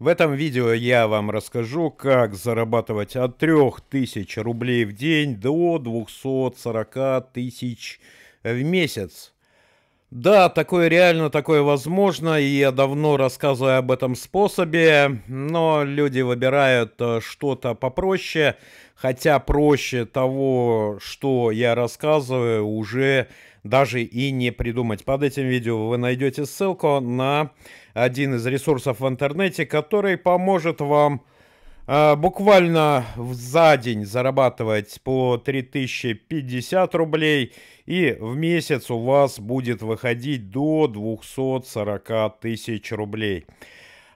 В этом видео я вам расскажу, как зарабатывать от 3000 рублей в день до 240 тысяч в месяц. Да, такое реально, такое возможно, и я давно рассказываю об этом способе, но люди выбирают э, что-то попроще, хотя проще того, что я рассказываю, уже даже и не придумать. Под этим видео вы найдете ссылку на один из ресурсов в интернете, который поможет вам а, буквально за день зарабатывать по 3050 рублей, и в месяц у вас будет выходить до 240 тысяч рублей.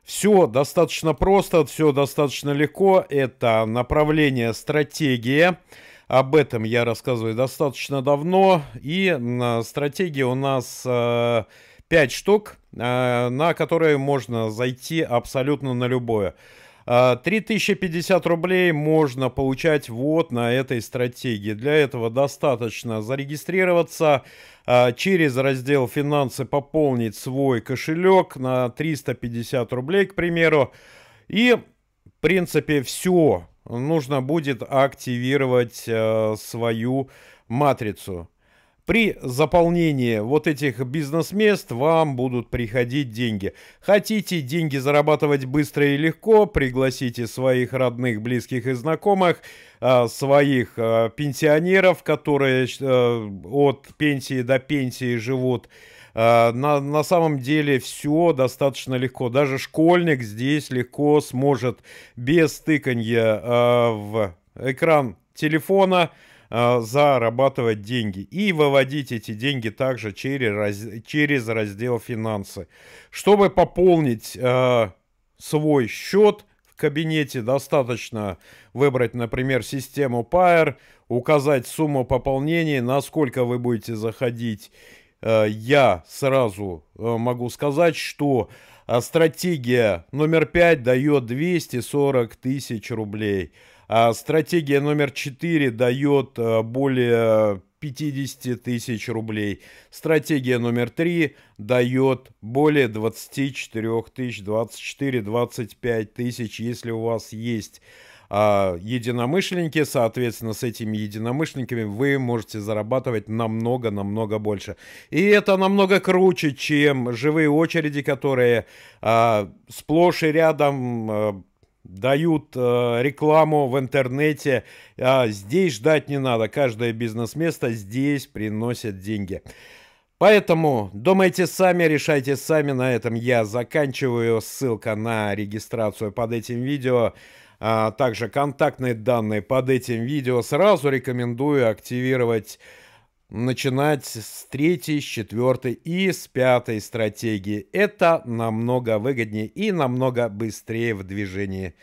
Все достаточно просто, все достаточно легко. Это направление стратегия. Об этом я рассказываю достаточно давно. И на стратегии у нас 5 э, штук, э, на которые можно зайти абсолютно на любое. 3050 а, рублей можно получать вот на этой стратегии. Для этого достаточно зарегистрироваться а, через раздел «Финансы» пополнить свой кошелек на 350 рублей, к примеру. И, в принципе, все. Нужно будет активировать а, свою матрицу. При заполнении вот этих бизнес-мест вам будут приходить деньги. Хотите деньги зарабатывать быстро и легко, пригласите своих родных, близких и знакомых, а, своих а, пенсионеров, которые э, от пенсии до пенсии живут. А, на, на самом деле все достаточно легко. Даже школьник здесь легко сможет без тыканья в экран телефона, а, зарабатывать деньги и выводить эти деньги также через, через раздел финансы. Чтобы пополнить э, свой счет в кабинете, достаточно выбрать, например, систему Pair, указать сумму пополнения, насколько вы будете заходить. Э, я сразу э, могу сказать, что стратегия номер 5 дает 240 тысяч рублей а, стратегия номер 4 дает э, более 50 тысяч рублей. Стратегия номер 3 дает более 24 тысяч, 24-25 тысяч, если у вас есть а, единомышленники, соответственно, с этими единомышленниками вы можете зарабатывать намного-намного больше. И это намного круче, чем живые очереди, которые а, сплошь и рядом... А, дают э, рекламу в интернете. А здесь ждать не надо. Каждое бизнес-место здесь приносит деньги. Поэтому думайте сами, решайте сами. На этом я заканчиваю. Ссылка на регистрацию под этим видео. А также контактные данные под этим видео. Сразу рекомендую активировать начинать с третьей, с четвертой и с пятой стратегии. Это намного выгоднее и намного быстрее в движении.